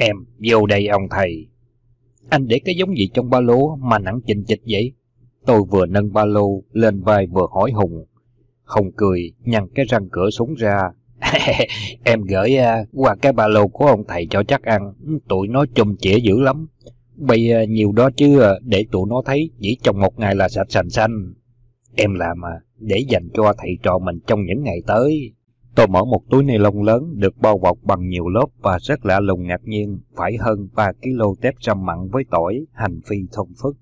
Em, vô đây ông thầy. Anh để cái giống gì trong ba lô mà nặng chình chịch vậy? Tôi vừa nâng ba lô lên vai vừa hỏi Hùng. Hùng cười, nhăn cái răng cửa súng ra. em gửi uh, qua cái ba lô của ông thầy cho chắc ăn, tụi nó chung chĩa dữ lắm. Bây uh, nhiều đó chứ uh, để tụi nó thấy chỉ trong một ngày là sạch sành xanh. Em làm mà để dành cho thầy trò mình trong những ngày tới. Tôi mở một túi ni lông lớn được bao bọc bằng nhiều lớp và rất lạ lùng ngạc nhiên, phải hơn 3 kg tép trăm mặn với tỏi, hành phi thông phức.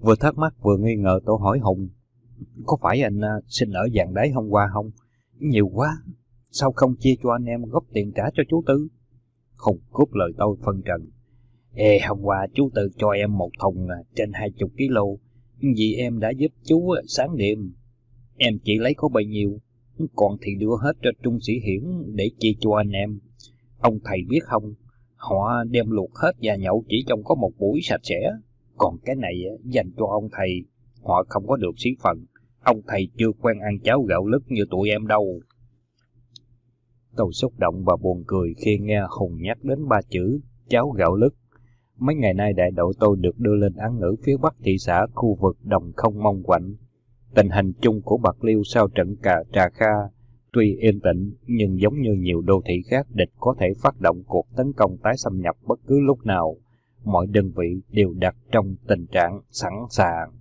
Vừa thắc mắc vừa nghi ngờ tôi hỏi Hùng, có phải anh à, xin ở dạng đáy hôm qua không? Nhiều quá, sao không chia cho anh em góp tiền trả cho chú Tư? Hùng cúp lời tôi phân trần. Ê, hôm qua chú Tư cho em một thùng à, trên 20 kg, vì em đã giúp chú à, sáng đêm. Em chỉ lấy có bấy nhiêu, còn thì đưa hết cho Trung Sĩ Hiển để chia cho anh em. Ông thầy biết không, họ đem luộc hết và nhậu chỉ trong có một buổi sạch sẽ. Còn cái này dành cho ông thầy, họ không có được xí phần. Ông thầy chưa quen ăn cháo gạo lứt như tụi em đâu. Tôi xúc động và buồn cười khi nghe Hùng nhắc đến ba chữ cháo gạo lứt. Mấy ngày nay đại đội tôi được đưa lên án ngữ phía bắc thị xã khu vực Đồng Không Mông Quạnh Tình hình chung của Bạc Liêu sau trận cà Trà Kha tuy yên tĩnh nhưng giống như nhiều đô thị khác địch có thể phát động cuộc tấn công tái xâm nhập bất cứ lúc nào. Mọi đơn vị đều đặt trong tình trạng sẵn sàng.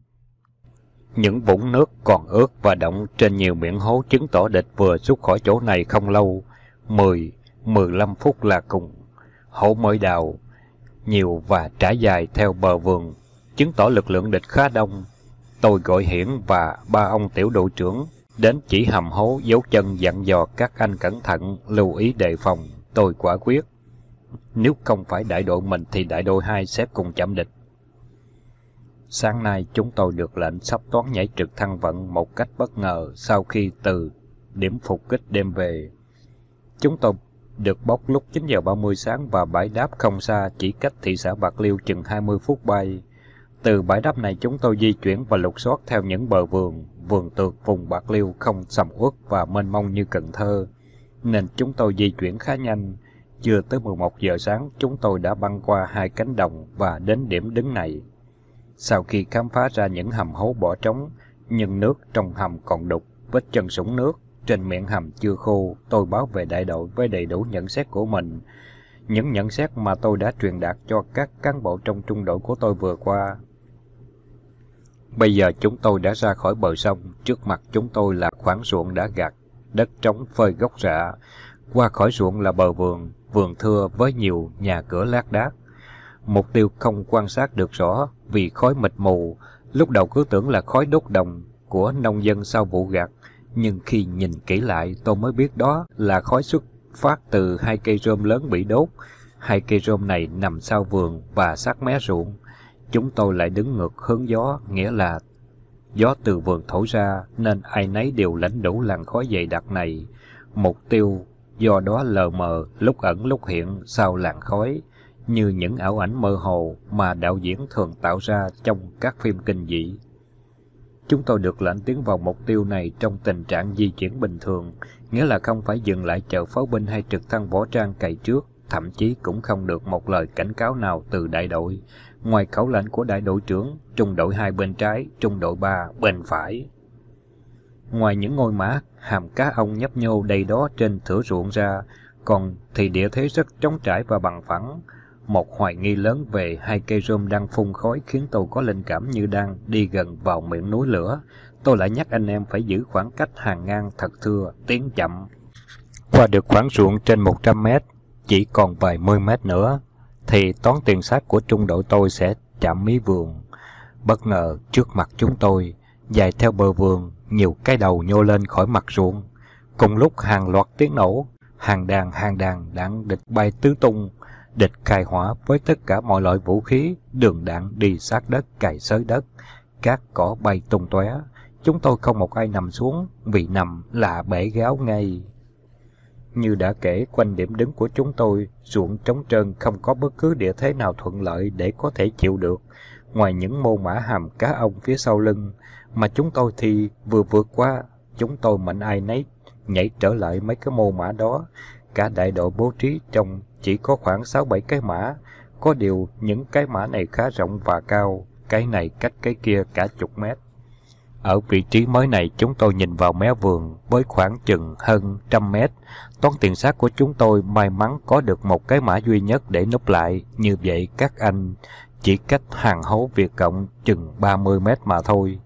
Những vũng nước còn ướt và động trên nhiều miệng hố chứng tỏ địch vừa xuất khỏi chỗ này không lâu, 10, 15 phút là cùng. Hố mới đào, nhiều và trải dài theo bờ vườn, chứng tỏ lực lượng địch khá đông tôi gọi Hiển và ba ông tiểu đội trưởng đến chỉ hầm hố dấu chân dặn dò các anh cẩn thận, lưu ý đề phòng, tôi quả quyết. Nếu không phải đại đội mình thì đại đội hai sẽ cùng chạm địch. Sáng nay chúng tôi được lệnh sắp toán nhảy trực thăng vận một cách bất ngờ sau khi từ điểm phục kích đem về. Chúng tôi được bốc lúc 9 giờ 30 sáng và bãi đáp không xa chỉ cách thị xã Bạc Liêu chừng 20 phút bay. Từ bãi đắp này chúng tôi di chuyển và lục soát theo những bờ vườn, vườn tược vùng Bạc Liêu không sầm uất và mênh mông như Cần Thơ, nên chúng tôi di chuyển khá nhanh. Chưa tới 11 giờ sáng, chúng tôi đã băng qua hai cánh đồng và đến điểm đứng này. Sau khi khám phá ra những hầm hố bỏ trống, nhưng nước trong hầm còn đục, vết chân sũng nước, trên miệng hầm chưa khô, tôi báo về đại đội với đầy đủ nhận xét của mình. Những nhận xét mà tôi đã truyền đạt cho các cán bộ trong trung đội của tôi vừa qua Bây giờ chúng tôi đã ra khỏi bờ sông, trước mặt chúng tôi là khoảng ruộng đã gặt, đất trống phơi gốc rạ. Qua khỏi ruộng là bờ vườn, vườn thưa với nhiều nhà cửa lát đác. Mục tiêu không quan sát được rõ vì khói mịt mù, lúc đầu cứ tưởng là khói đốt đồng của nông dân sau vụ gặt, nhưng khi nhìn kỹ lại tôi mới biết đó là khói xuất phát từ hai cây rơm lớn bị đốt. Hai cây rơm này nằm sau vườn và sát mé ruộng. Chúng tôi lại đứng ngược hướng gió, nghĩa là gió từ vườn thổi ra nên ai nấy đều lãnh đủ làn khói dày đặc này. Mục tiêu do đó lờ mờ, lúc ẩn lúc hiện sau làn khói, như những ảo ảnh mơ hồ mà đạo diễn thường tạo ra trong các phim kinh dị. Chúng tôi được lệnh tiến vào mục tiêu này trong tình trạng di chuyển bình thường, nghĩa là không phải dừng lại chờ pháo binh hay trực thăng võ trang cày trước, thậm chí cũng không được một lời cảnh cáo nào từ đại đội, ngoài khẩu lệnh của đại đội trưởng, trung đội hai bên trái, trung đội 3 bên phải. Ngoài những ngôi mã, hàm cá ông nhấp nhô đầy đó trên thửa ruộng ra, còn thì địa thế rất trống trải và bằng phẳng. Một hoài nghi lớn về hai cây rơm đang phun khói khiến tôi có linh cảm như đang đi gần vào miệng núi lửa. Tôi lại nhắc anh em phải giữ khoảng cách hàng ngang thật thưa, tiến chậm. Qua được khoảng ruộng trên 100 mét, chỉ còn vài mươi mét nữa, thì toán tiền sát của trung đội tôi sẽ chạm mí vườn. Bất ngờ, trước mặt chúng tôi, dài theo bờ vườn, nhiều cái đầu nhô lên khỏi mặt ruộng. Cùng lúc hàng loạt tiếng nổ, hàng đàn hàng đàn đạn địch bay tứ tung, địch khai hỏa với tất cả mọi loại vũ khí, đường đạn đi sát đất cày xới đất, các cỏ bay tung tóe. Chúng tôi không một ai nằm xuống, vì nằm là bể gáo ngay. Như đã kể, quanh điểm đứng của chúng tôi, ruộng trống trơn không có bất cứ địa thế nào thuận lợi để có thể chịu được. Ngoài những mô mã hàm cá ông phía sau lưng, mà chúng tôi thì vừa vượt qua, chúng tôi mạnh ai nấy nhảy trở lại mấy cái mô mã đó. Cả đại đội bố trí trong chỉ có khoảng 6-7 cái mã, có điều những cái mã này khá rộng và cao, cái này cách cái kia cả chục mét. Ở vị trí mới này chúng tôi nhìn vào mé vườn với khoảng chừng hơn trăm mét. Toán tiền sát của chúng tôi may mắn có được một cái mã duy nhất để núp lại. Như vậy các anh chỉ cách hàng hố Việt Cộng chừng 30 mét mà thôi.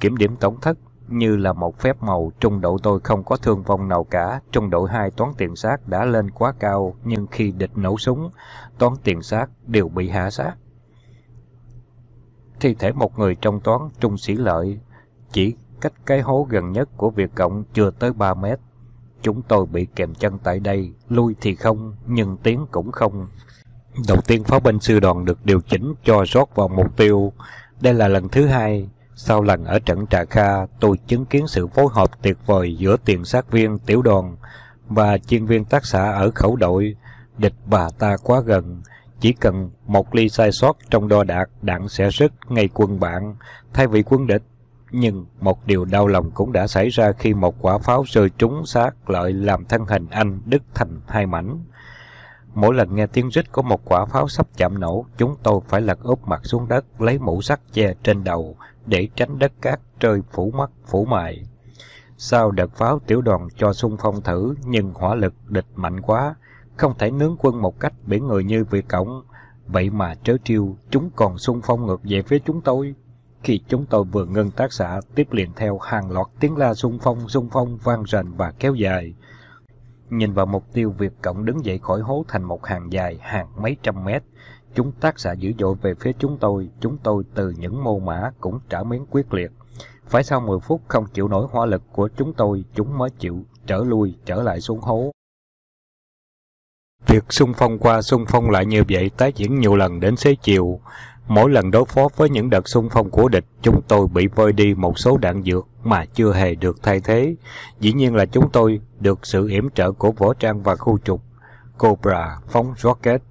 Kiểm điểm tổng thất như là một phép màu trung đội tôi không có thương vong nào cả. Trung đội hai toán tiền sát đã lên quá cao nhưng khi địch nổ súng, toán tiền sát đều bị hạ sát thi thể một người trong toán trung sĩ lợi chỉ cách cái hố gần nhất của việc Cộng chưa tới 3 mét. Chúng tôi bị kèm chân tại đây, lui thì không, nhưng tiến cũng không. Đầu tiên pháo binh sư đoàn được điều chỉnh cho rót vào mục tiêu. Đây là lần thứ hai, sau lần ở trận Trà Kha, tôi chứng kiến sự phối hợp tuyệt vời giữa tiền sát viên tiểu đoàn và chuyên viên tác xã ở khẩu đội. Địch bà ta quá gần, chỉ cần một ly sai sót trong đo đạc, đạn sẽ rứt ngay quân bạn. Thay vì quân địch, nhưng một điều đau lòng cũng đã xảy ra khi một quả pháo rơi trúng xác lợi làm thân hình anh đứt thành hai mảnh. Mỗi lần nghe tiếng rít của một quả pháo sắp chạm nổ, chúng tôi phải lật úp mặt xuống đất, lấy mũ sắt che trên đầu để tránh đất cát rơi phủ mắt, phủ mày. Sau đợt pháo tiểu đoàn cho xung phong thử, nhưng hỏa lực địch mạnh quá, không thể nướng quân một cách biển người như Việt cổng. Vậy mà trớ trêu, chúng còn xung phong ngược về phía chúng tôi. Khi chúng tôi vừa ngưng tác xạ, tiếp liền theo hàng loạt tiếng la xung phong xung phong vang rền và kéo dài. Nhìn vào mục tiêu Việt Cộng đứng dậy khỏi hố thành một hàng dài hàng mấy trăm mét. Chúng tác xạ dữ dội về phía chúng tôi, chúng tôi từ những mô mã cũng trả miếng quyết liệt. Phải sau 10 phút không chịu nổi hỏa lực của chúng tôi, chúng mới chịu trở lui, trở lại xuống hố. Việc xung phong qua xung phong lại như vậy tái diễn nhiều lần đến xế chiều. Mỗi lần đối phó với những đợt xung phong của địch, chúng tôi bị vơi đi một số đạn dược mà chưa hề được thay thế. Dĩ nhiên là chúng tôi được sự yểm trợ của võ trang và khu trục. Cobra phóng rocket.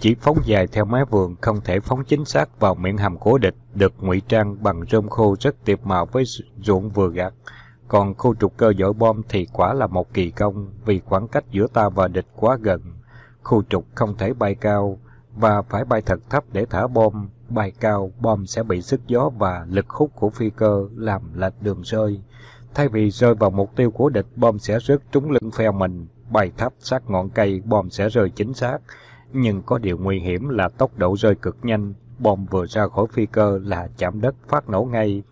Chỉ phóng dài theo mé vườn không thể phóng chính xác vào miệng hầm của địch, được ngụy trang bằng rơm khô rất tiệp màu với ruộng vừa gặt. Còn khu trục cơ dội bom thì quả là một kỳ công vì khoảng cách giữa ta và địch quá gần. Khu trục không thể bay cao, và phải bay thật thấp để thả bom. Bay cao, bom sẽ bị sức gió và lực hút của phi cơ làm lệch đường rơi. Thay vì rơi vào mục tiêu của địch, bom sẽ rớt trúng lưng phe mình. Bay thấp sát ngọn cây, bom sẽ rơi chính xác. Nhưng có điều nguy hiểm là tốc độ rơi cực nhanh. Bom vừa ra khỏi phi cơ là chạm đất phát nổ ngay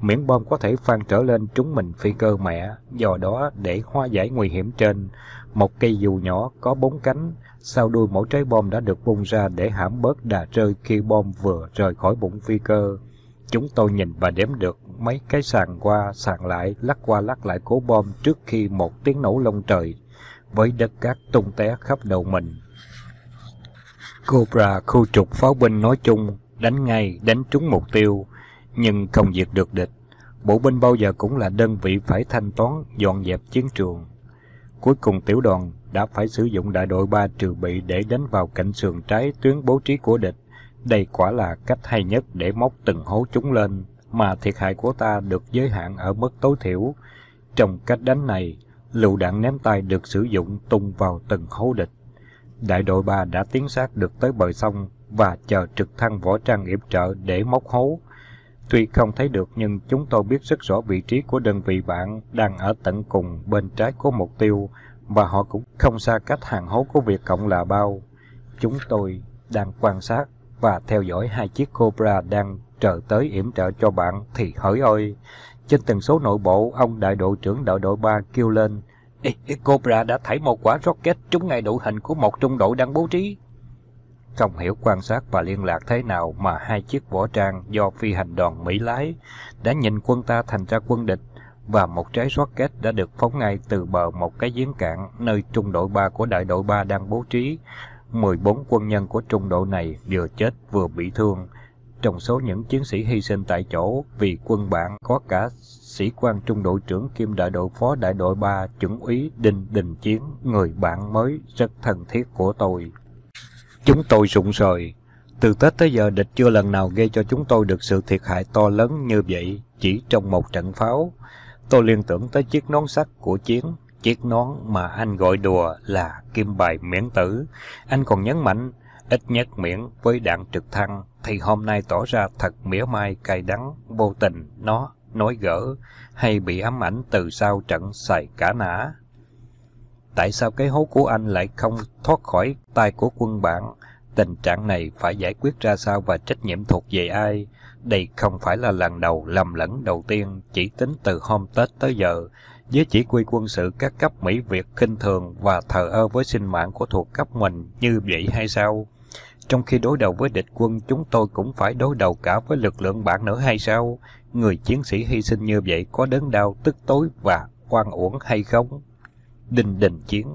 miễn bom có thể phang trở lên trúng mình phi cơ mẹ, do đó để hóa giải nguy hiểm trên, một cây dù nhỏ có bốn cánh sau đuôi mỗi trái bom đã được bung ra để hãm bớt đà rơi khi bom vừa rời khỏi bụng phi cơ. Chúng tôi nhìn và đếm được mấy cái sàn qua, sàn lại, lắc qua lắc lại cố bom trước khi một tiếng nổ lông trời với đất cát tung té khắp đầu mình. Cobra khu trục pháo binh nói chung, đánh ngay, đánh trúng mục tiêu, nhưng không diệt được địch. Bộ binh bao giờ cũng là đơn vị phải thanh toán, dọn dẹp chiến trường. Cuối cùng tiểu đoàn đã phải sử dụng đại đội 3 trừ bị để đánh vào cạnh sườn trái tuyến bố trí của địch. Đây quả là cách hay nhất để móc từng hố chúng lên, mà thiệt hại của ta được giới hạn ở mức tối thiểu. Trong cách đánh này, lựu đạn ném tay được sử dụng tung vào từng hố địch. Đại đội 3 đã tiến sát được tới bờ sông và chờ trực thăng võ trang yểm trợ để móc hố. Tuy không thấy được nhưng chúng tôi biết rất rõ vị trí của đơn vị bạn đang ở tận cùng bên trái của mục tiêu và họ cũng không xa cách hàng hố của Việt Cộng là bao. Chúng tôi đang quan sát và theo dõi hai chiếc Cobra đang trở tới yểm trợ cho bạn thì hỡi ơi. Trên tần số nội bộ, ông đại đội trưởng đội đội 3 kêu lên, Ê, ê, Cobra đã thảy một quả rocket trúng ngay đội hình của một trung đội đang bố trí. Không hiểu quan sát và liên lạc thế nào mà hai chiếc võ trang do phi hành đoàn Mỹ lái đã nhìn quân ta thành ra quân địch và một trái rocket đã được phóng ngay từ bờ một cái giếng cạn nơi trung đội 3 của đại đội 3 đang bố trí. 14 quân nhân của trung đội này vừa chết vừa bị thương. Trong số những chiến sĩ hy sinh tại chỗ vì quân bạn có cả sĩ quan trung đội trưởng kiêm đại đội phó đại đội 3 chuẩn úy Đinh Đình Chiến, người bạn mới rất thân thiết của tôi. Chúng tôi rụng rời. Từ Tết tới giờ địch chưa lần nào gây cho chúng tôi được sự thiệt hại to lớn như vậy chỉ trong một trận pháo. Tôi liên tưởng tới chiếc nón sắt của chiến, chiếc nón mà anh gọi đùa là kim bài miễn tử. Anh còn nhấn mạnh, ít nhất miễn với đạn trực thăng thì hôm nay tỏ ra thật mỉa mai cay đắng, vô tình, nó nói gỡ hay bị ám ảnh từ sau trận xài cả nã. Tại sao cái hố của anh lại không thoát khỏi tay của quân bạn? Tình trạng này phải giải quyết ra sao và trách nhiệm thuộc về ai? Đây không phải là lần đầu lầm lẫn đầu tiên, chỉ tính từ hôm Tết tới giờ. Với chỉ huy quân sự các cấp Mỹ Việt khinh thường và thờ ơ với sinh mạng của thuộc cấp mình như vậy hay sao? Trong khi đối đầu với địch quân, chúng tôi cũng phải đối đầu cả với lực lượng bạn nữa hay sao? Người chiến sĩ hy sinh như vậy có đớn đau, tức tối và oan uổng hay không? Đình đình chiến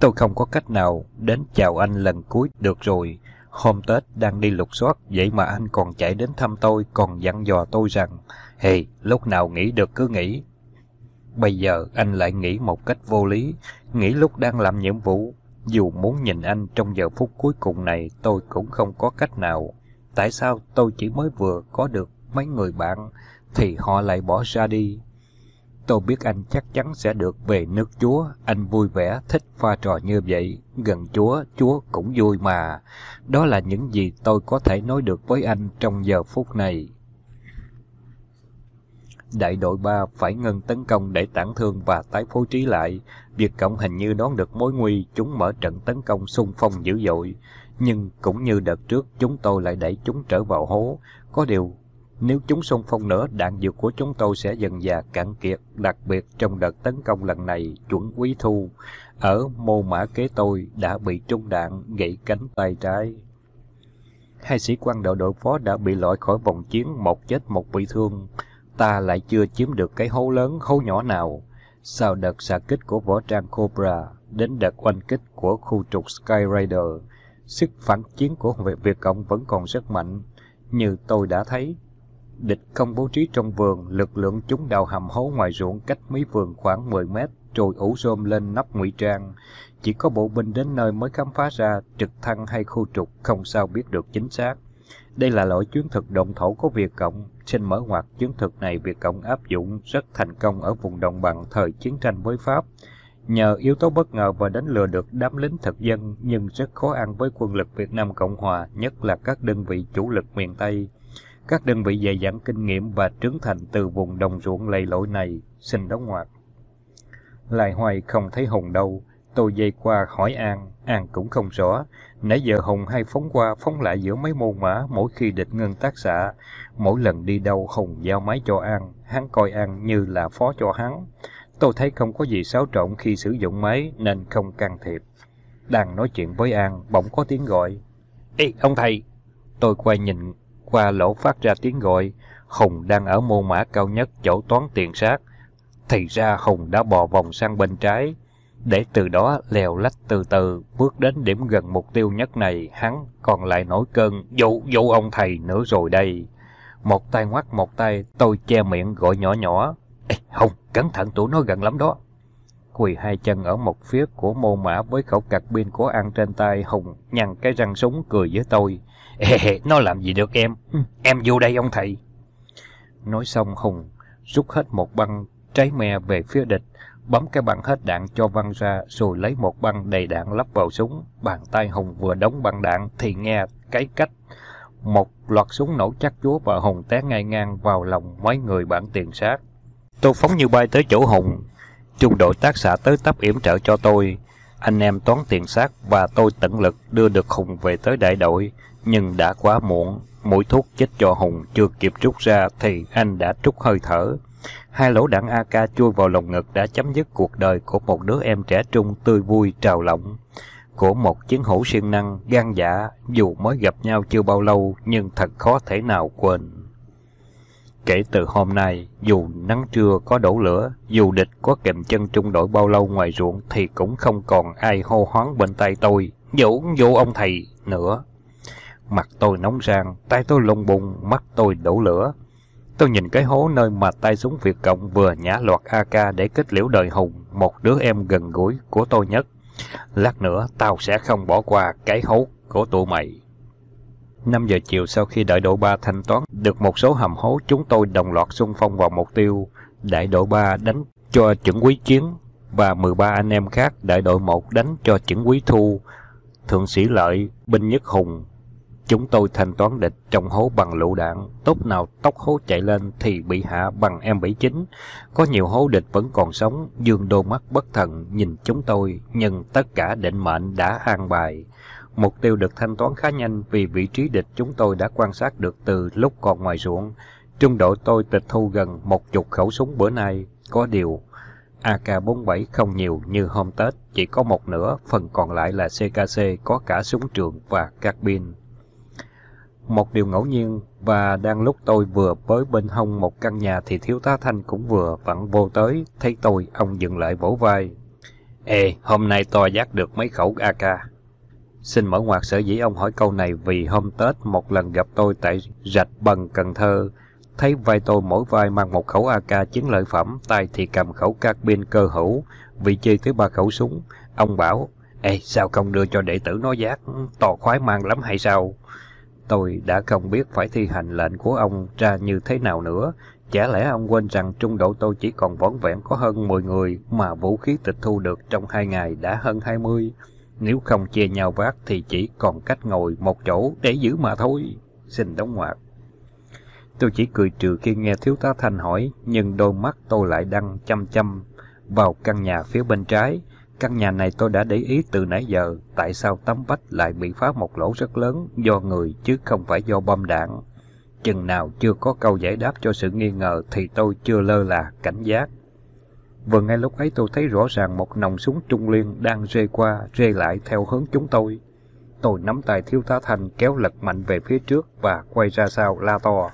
Tôi không có cách nào đến chào anh lần cuối được rồi. Hôm Tết đang đi lục soát, vậy mà anh còn chạy đến thăm tôi, còn dặn dò tôi rằng, Hề, hey, lúc nào nghĩ được cứ nghĩ. Bây giờ anh lại nghĩ một cách vô lý, nghĩ lúc đang làm nhiệm vụ. Dù muốn nhìn anh trong giờ phút cuối cùng này, tôi cũng không có cách nào. Tại sao tôi chỉ mới vừa có được mấy người bạn, thì họ lại bỏ ra đi. Tôi biết anh chắc chắn sẽ được về nước Chúa, anh vui vẻ thích pha trò như vậy, gần Chúa, Chúa cũng vui mà. Đó là những gì tôi có thể nói được với anh trong giờ phút này. Đại đội 3 phải ngừng tấn công để tản thương và tái phối trí lại. việc Cộng hình như đón được mối nguy, chúng mở trận tấn công xung phong dữ dội. Nhưng cũng như đợt trước, chúng tôi lại đẩy chúng trở vào hố. Có điều, nếu chúng xung phong nữa, đạn dược của chúng tôi sẽ dần dà cạn kiệt, đặc biệt trong đợt tấn công lần này, chuẩn quý thu ở mô mã kế tôi đã bị trung đạn gãy cánh tay trái. Hai sĩ quan đội đội phó đã bị loại khỏi vòng chiến, một chết một bị thương. Ta lại chưa chiếm được cái hố lớn, hố nhỏ nào. Sau đợt xạ kích của võ trang Cobra, đến đợt oanh kích của khu trục Sky Raider, sức phản chiến của Việt Cộng vẫn còn rất mạnh. Như tôi đã thấy, Địch không bố trí trong vườn, lực lượng chúng đào hầm hố ngoài ruộng cách mấy vườn khoảng 10 mét, rồi ủ rôm lên nắp ngụy trang. Chỉ có bộ binh đến nơi mới khám phá ra trực thăng hay khu trục không sao biết được chính xác. Đây là lỗi chiến thực động thổ của Việt Cộng. Xin mở ngoặt chiến thực này Việt Cộng áp dụng rất thành công ở vùng đồng bằng thời chiến tranh với Pháp. Nhờ yếu tố bất ngờ và đánh lừa được đám lính thực dân nhưng rất khó ăn với quân lực Việt Nam Cộng Hòa, nhất là các đơn vị chủ lực miền Tây. Các đơn vị dày dặn kinh nghiệm và trưởng thành từ vùng đồng ruộng lầy lội này xin đóng ngoặc. Lại hoài không thấy Hùng đâu, tôi dây qua hỏi An, An cũng không rõ. Nãy giờ Hùng hay phóng qua phóng lại giữa mấy môn mã mỗi khi địch ngưng tác xạ. Mỗi lần đi đâu Hùng giao máy cho An, hắn coi An như là phó cho hắn. Tôi thấy không có gì xáo trộn khi sử dụng máy nên không can thiệp. Đang nói chuyện với An, bỗng có tiếng gọi. Ê, ông thầy! Tôi quay nhìn qua lỗ phát ra tiếng gọi. Hùng đang ở mô mã cao nhất chỗ toán tiền sát. Thì ra Hùng đã bò vòng sang bên trái. Để từ đó lèo lách từ từ, bước đến điểm gần mục tiêu nhất này, hắn còn lại nổi cơn, dụ, dụ ông thầy nữa rồi đây. Một tay ngoắt một tay, tôi che miệng gọi nhỏ nhỏ. Ê, Hùng, cẩn thận tụi nó gần lắm đó. Quỳ hai chân ở một phía của mô mã với khẩu cạc pin của ăn trên tay, Hùng nhăn cái răng súng cười với tôi. nó làm gì được em? Ừ, em vô đây ông thầy. Nói xong Hùng rút hết một băng trái me về phía địch, bấm cái băng hết đạn cho văng ra rồi lấy một băng đầy đạn lắp vào súng. Bàn tay Hùng vừa đóng băng đạn thì nghe cái cách một loạt súng nổ chắc chúa và Hùng té ngay ngang vào lòng mấy người bản tiền sát. Tôi phóng như bay tới chỗ Hùng, trung đội tác xã tới tấp yểm trợ cho tôi. Anh em toán tiền sát và tôi tận lực đưa được Hùng về tới đại đội nhưng đã quá muộn, mũi thuốc chết cho Hùng chưa kịp rút ra thì anh đã trút hơi thở. Hai lỗ đạn AK chui vào lồng ngực đã chấm dứt cuộc đời của một đứa em trẻ trung tươi vui trào lộng, của một chiến hữu siêng năng, gan dạ, dù mới gặp nhau chưa bao lâu nhưng thật khó thể nào quên. Kể từ hôm nay, dù nắng trưa có đổ lửa, dù địch có kèm chân trung đội bao lâu ngoài ruộng thì cũng không còn ai hô hoáng bên tay tôi, dụ vô ông thầy nữa. Mặt tôi nóng rang, tay tôi lùng bùng, mắt tôi đổ lửa. Tôi nhìn cái hố nơi mà tay súng Việt Cộng vừa nhả loạt AK để kết liễu đời hùng, một đứa em gần gũi của tôi nhất. Lát nữa, tao sẽ không bỏ qua cái hố của tụi mày. 5 giờ chiều sau khi đại đội 3 thanh toán được một số hầm hố, chúng tôi đồng loạt xung phong vào mục tiêu. Đại đội 3 đánh cho chuẩn quý chiến và 13 anh em khác đại đội 1 đánh cho chuẩn quý thu, thượng sĩ lợi, binh nhất hùng, Chúng tôi thanh toán địch trong hố bằng lựu đạn, tốt nào tóc hố chạy lên thì bị hạ bằng M79. Có nhiều hố địch vẫn còn sống, dương đôi mắt bất thần nhìn chúng tôi, nhưng tất cả định mệnh đã an bài. Mục tiêu được thanh toán khá nhanh vì vị trí địch chúng tôi đã quan sát được từ lúc còn ngoài ruộng. Trung đội tôi tịch thu gần một chục khẩu súng bữa nay, có điều AK-47 không nhiều như hôm Tết, chỉ có một nửa, phần còn lại là CKC có cả súng trường và các pin. Một điều ngẫu nhiên và đang lúc tôi vừa bới bên hông một căn nhà thì thiếu tá Thanh cũng vừa vặn vô tới, thấy tôi, ông dừng lại vỗ vai. Ê, hôm nay tôi giác được mấy khẩu AK. Xin mở ngoặt sở dĩ ông hỏi câu này vì hôm Tết một lần gặp tôi tại rạch bằng Cần Thơ, thấy vai tôi mỗi vai mang một khẩu AK chiến lợi phẩm, tay thì cầm khẩu carbin cơ hữu, vị trí thứ ba khẩu súng. Ông bảo, Ê, sao không đưa cho đệ tử nó giác, to khoái mang lắm hay sao? Tôi đã không biết phải thi hành lệnh của ông ra như thế nào nữa. Chả lẽ ông quên rằng trung đội tôi chỉ còn vỏn vẹn có hơn 10 người mà vũ khí tịch thu được trong hai ngày đã hơn 20. Nếu không chia nhau vác thì chỉ còn cách ngồi một chỗ để giữ mà thôi. Xin đóng ngoặc. Tôi chỉ cười trừ khi nghe thiếu tá Thanh hỏi, nhưng đôi mắt tôi lại đăng chăm chăm vào căn nhà phía bên trái. Căn nhà này tôi đã để ý từ nãy giờ, tại sao tấm vách lại bị phá một lỗ rất lớn do người chứ không phải do bom đạn. Chừng nào chưa có câu giải đáp cho sự nghi ngờ thì tôi chưa lơ là cảnh giác. Vừa ngay lúc ấy tôi thấy rõ ràng một nòng súng trung liên đang rê qua, rê lại theo hướng chúng tôi. Tôi nắm tay thiếu tá Thành kéo lật mạnh về phía trước và quay ra sau la to.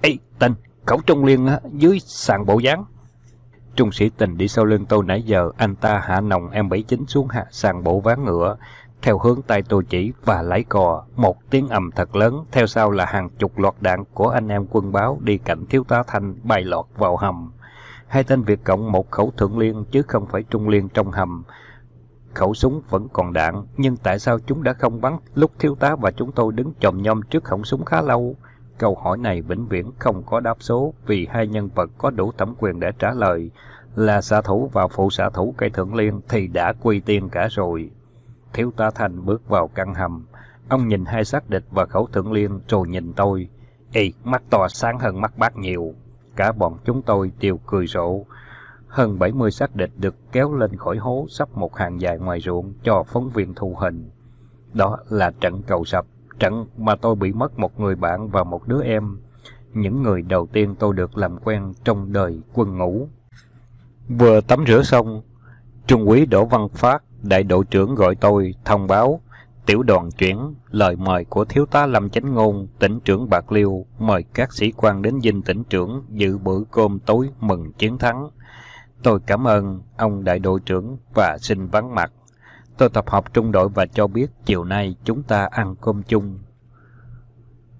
Ê, tên, khẩu trung liên dưới sàn bộ dáng Trung sĩ tình đi sau lưng tôi nãy giờ, anh ta hạ nòng M79 xuống hạ sàn bộ ván ngựa, theo hướng tay tôi chỉ và lái cò. Một tiếng ầm thật lớn, theo sau là hàng chục loạt đạn của anh em quân báo đi cạnh thiếu tá Thanh bay lọt vào hầm. Hai tên Việt Cộng một khẩu thượng liên chứ không phải trung liên trong hầm. Khẩu súng vẫn còn đạn, nhưng tại sao chúng đã không bắn lúc thiếu tá và chúng tôi đứng chồm nhom trước khổng súng khá lâu? Câu hỏi này vĩnh viễn không có đáp số vì hai nhân vật có đủ thẩm quyền để trả lời là xạ thủ và phụ xạ thủ cây thượng liên thì đã quy tiên cả rồi. Thiếu ta Thành bước vào căn hầm. Ông nhìn hai xác địch và khẩu thượng liên rồi nhìn tôi. Ê, mắt to sáng hơn mắt bác nhiều. Cả bọn chúng tôi đều cười rộ. Hơn 70 xác địch được kéo lên khỏi hố sắp một hàng dài ngoài ruộng cho phóng viên thu hình. Đó là trận cầu sập trận mà tôi bị mất một người bạn và một đứa em, những người đầu tiên tôi được làm quen trong đời quân ngũ. Vừa tắm rửa xong, Trung úy Đỗ Văn Phát, đại đội trưởng gọi tôi thông báo tiểu đoàn chuyển lời mời của thiếu tá Lâm Chánh Ngôn, tỉnh trưởng Bạc Liêu mời các sĩ quan đến dinh tỉnh trưởng dự bữa cơm tối mừng chiến thắng. Tôi cảm ơn ông đại đội trưởng và xin vắng mặt. Tôi tập hợp trung đội và cho biết chiều nay chúng ta ăn cơm chung.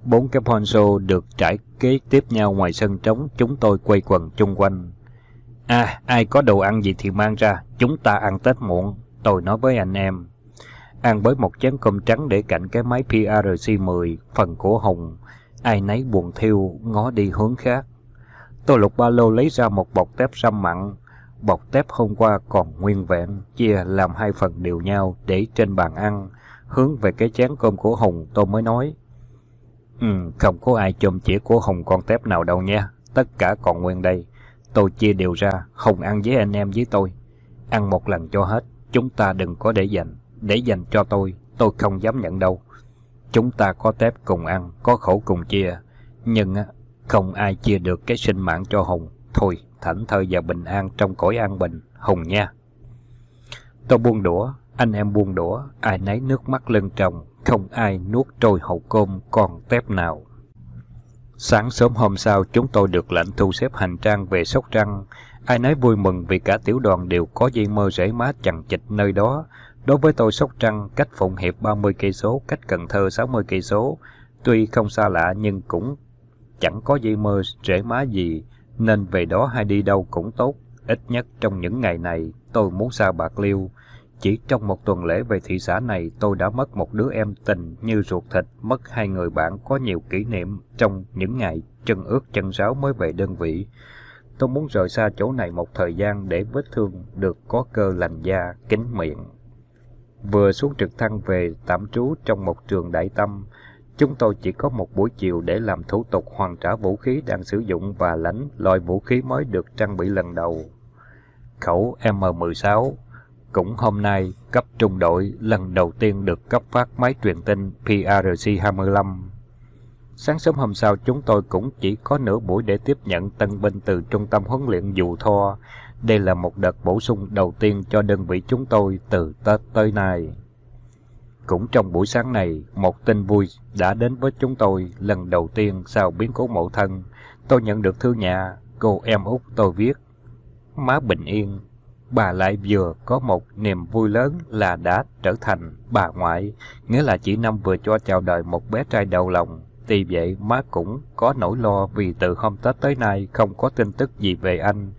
Bốn cái poncho được trải kế tiếp nhau ngoài sân trống, chúng tôi quay quần chung quanh. À, ai có đồ ăn gì thì mang ra, chúng ta ăn Tết muộn, tôi nói với anh em. Ăn với một chén cơm trắng để cạnh cái máy PRC-10, phần của Hùng. Ai nấy buồn thiêu, ngó đi hướng khác. Tôi lục ba lô lấy ra một bọc tép xăm mặn, bọc tép hôm qua còn nguyên vẹn, chia làm hai phần đều nhau để trên bàn ăn, hướng về cái chén cơm của Hùng tôi mới nói. Ừ, không có ai chôm chỉ của Hùng con tép nào đâu nha, tất cả còn nguyên đây. Tôi chia đều ra, Hùng ăn với anh em với tôi. Ăn một lần cho hết, chúng ta đừng có để dành, để dành cho tôi, tôi không dám nhận đâu. Chúng ta có tép cùng ăn, có khổ cùng chia, nhưng không ai chia được cái sinh mạng cho Hùng, thôi thảnh thơi và bình an trong cõi an bình, hùng nha. Tôi buông đũa, anh em buông đũa, ai nấy nước mắt lưng trồng không ai nuốt trôi hậu cơm còn tép nào. Sáng sớm hôm sau, chúng tôi được lệnh thu xếp hành trang về Sóc Trăng. Ai nấy vui mừng vì cả tiểu đoàn đều có dây mơ rễ má chằng chịch nơi đó. Đối với tôi Sóc Trăng, cách Phụng Hiệp 30 cây số, cách Cần Thơ 60 cây số, tuy không xa lạ nhưng cũng chẳng có dây mơ rễ má gì nên về đó hay đi đâu cũng tốt. Ít nhất trong những ngày này, tôi muốn xa Bạc Liêu. Chỉ trong một tuần lễ về thị xã này, tôi đã mất một đứa em tình như ruột thịt, mất hai người bạn có nhiều kỷ niệm trong những ngày chân ướt chân ráo mới về đơn vị. Tôi muốn rời xa chỗ này một thời gian để vết thương được có cơ lành da, kính miệng. Vừa xuống trực thăng về tạm trú trong một trường đại tâm, Chúng tôi chỉ có một buổi chiều để làm thủ tục hoàn trả vũ khí đang sử dụng và lãnh loại vũ khí mới được trang bị lần đầu. Khẩu M16 cũng hôm nay cấp trung đội lần đầu tiên được cấp phát máy truyền tin PRC-25. Sáng sớm hôm sau chúng tôi cũng chỉ có nửa buổi để tiếp nhận tân binh từ trung tâm huấn luyện dù Tho. Đây là một đợt bổ sung đầu tiên cho đơn vị chúng tôi từ Tết tới nay. Cũng trong buổi sáng này, một tin vui đã đến với chúng tôi lần đầu tiên sau biến cố mẫu thân. Tôi nhận được thư nhà, cô em út tôi viết. Má bình yên, bà lại vừa có một niềm vui lớn là đã trở thành bà ngoại, nghĩa là chỉ Năm vừa cho chào đời một bé trai đầu lòng. Tuy vậy, má cũng có nỗi lo vì từ hôm Tết tới nay không có tin tức gì về anh,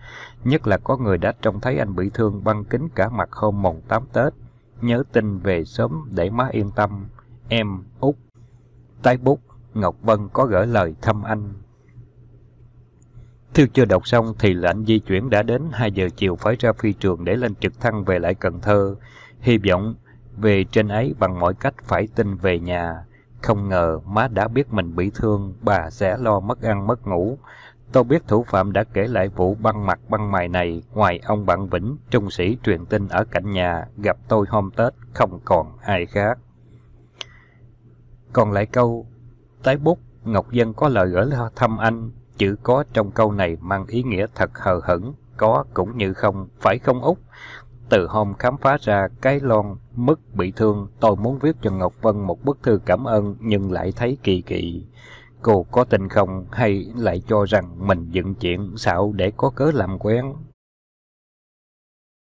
nhất là có người đã trông thấy anh bị thương băng kính cả mặt hôm mùng 8 Tết nhớ tin về sớm để má yên tâm. Em, út. Tái bút, Ngọc Vân có gửi lời thăm anh. Thiêu chưa đọc xong thì lệnh di chuyển đã đến 2 giờ chiều phải ra phi trường để lên trực thăng về lại Cần Thơ. Hy vọng về trên ấy bằng mọi cách phải tin về nhà. Không ngờ má đã biết mình bị thương, bà sẽ lo mất ăn mất ngủ. Tôi biết thủ phạm đã kể lại vụ băng mặt băng mày này, ngoài ông bạn Vĩnh, trung sĩ truyền tin ở cạnh nhà, gặp tôi hôm Tết, không còn ai khác. Còn lại câu, tái bút, Ngọc Dân có lời gửi thăm anh, chữ có trong câu này mang ý nghĩa thật hờ hững, có cũng như không, phải không Úc? Từ hôm khám phá ra cái lon mất bị thương, tôi muốn viết cho Ngọc Vân một bức thư cảm ơn nhưng lại thấy kỳ kỳ. Cô có tình không hay lại cho rằng mình dựng chuyện xạo để có cớ làm quen?